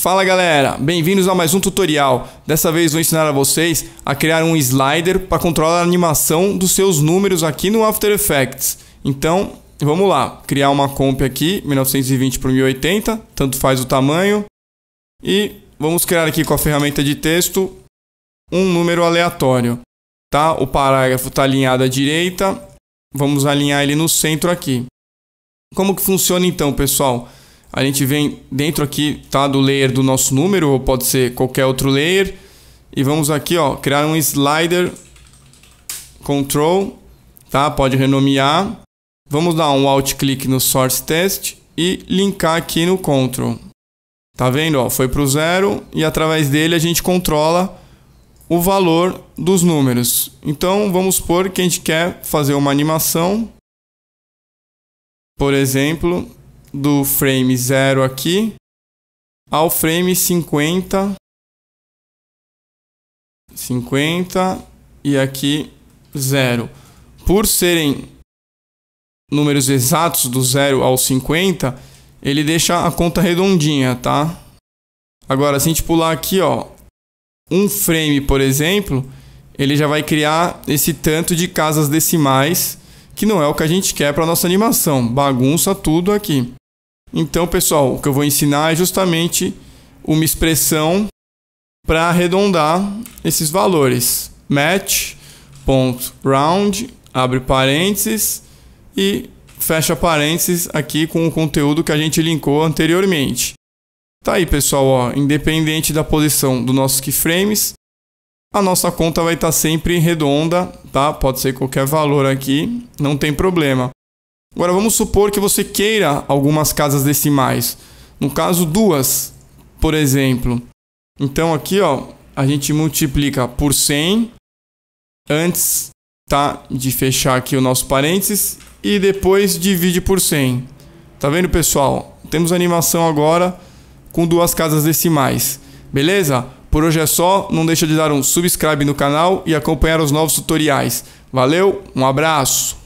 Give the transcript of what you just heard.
Fala galera, bem-vindos a mais um tutorial. Dessa vez vou ensinar a vocês a criar um slider para controlar a animação dos seus números aqui no After Effects. Então, vamos lá, criar uma comp aqui, 1920 por 1080, tanto faz o tamanho. E vamos criar aqui com a ferramenta de texto um número aleatório. Tá? O parágrafo está alinhado à direita, vamos alinhar ele no centro aqui. Como que funciona então, pessoal? A gente vem dentro aqui tá, do layer do nosso número, ou pode ser qualquer outro layer. E vamos aqui, ó, criar um slider control, tá? Pode renomear. Vamos dar um alt click no source test e linkar aqui no control. Tá vendo, ó? Foi pro zero e através dele a gente controla o valor dos números. Então vamos supor que a gente quer fazer uma animação. Por exemplo, do frame 0 aqui ao frame 50. 50 e aqui 0. Por serem números exatos do 0 ao 50, ele deixa a conta redondinha, tá? Agora, se a gente pular aqui, ó, um frame, por exemplo, ele já vai criar esse tanto de casas decimais que não é o que a gente quer para nossa animação. Bagunça tudo aqui. Então, pessoal, o que eu vou ensinar é justamente uma expressão para arredondar esses valores. Match, ponto, round, abre parênteses e fecha parênteses aqui com o conteúdo que a gente linkou anteriormente. Tá aí, pessoal, ó, independente da posição do nossos keyframes, a nossa conta vai estar tá sempre redonda, tá? Pode ser qualquer valor aqui, não tem problema. Agora vamos supor que você queira algumas casas decimais. No caso, duas, por exemplo. Então aqui, ó, a gente multiplica por 100 antes tá de fechar aqui o nosso parênteses e depois divide por 100. Tá vendo, pessoal? Temos animação agora com duas casas decimais. Beleza? Por hoje é só, não deixa de dar um subscribe no canal e acompanhar os novos tutoriais. Valeu, um abraço!